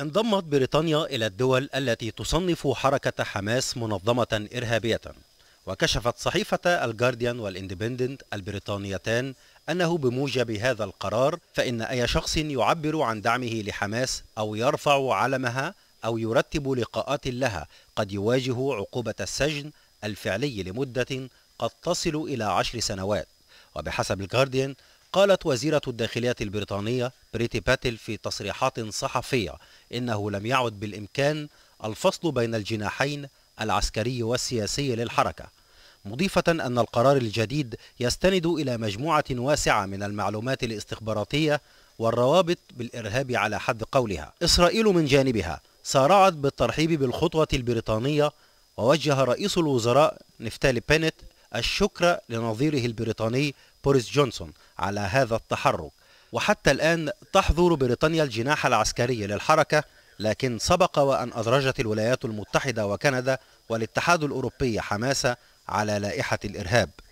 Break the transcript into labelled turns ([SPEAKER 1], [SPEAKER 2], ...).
[SPEAKER 1] انضمت بريطانيا إلى الدول التي تصنف حركة حماس منظمة إرهابية وكشفت صحيفة الجارديان والاندبندنت البريطانيتان أنه بموجب هذا القرار فإن أي شخص يعبر عن دعمه لحماس أو يرفع علمها أو يرتب لقاءات لها قد يواجه عقوبة السجن الفعلي لمدة قد تصل إلى عشر سنوات وبحسب الجارديان قالت وزيرة الداخلية البريطانية بريتي باتل في تصريحات صحفية إنه لم يعد بالإمكان الفصل بين الجناحين العسكري والسياسي للحركة مضيفة أن القرار الجديد يستند إلى مجموعة واسعة من المعلومات الاستخباراتية والروابط بالإرهاب على حد قولها إسرائيل من جانبها سارعت بالترحيب بالخطوة البريطانية ووجه رئيس الوزراء نفتالي بينيت الشكر لنظيره البريطاني بوريس جونسون على هذا التحرك وحتى الآن تحظر بريطانيا الجناح العسكري للحركة لكن سبق وأن أدرجت الولايات المتحدة وكندا والاتحاد الأوروبي حماسة على لائحة الإرهاب